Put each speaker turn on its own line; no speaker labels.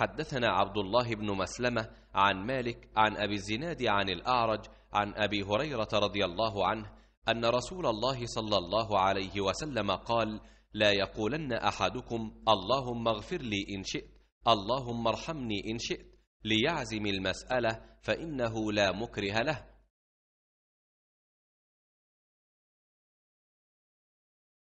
حدثنا عبد الله بن مسلمة
عن مالك عن أبي الزناد عن الأعرج عن أبي هريرة رضي الله عنه أن رسول الله صلى الله عليه وسلم قال لا يقولن أحدكم اللهم اغفر لي إن شئت اللهم ارحمني إن شئت ليعزم
المسألة فإنه لا مكره له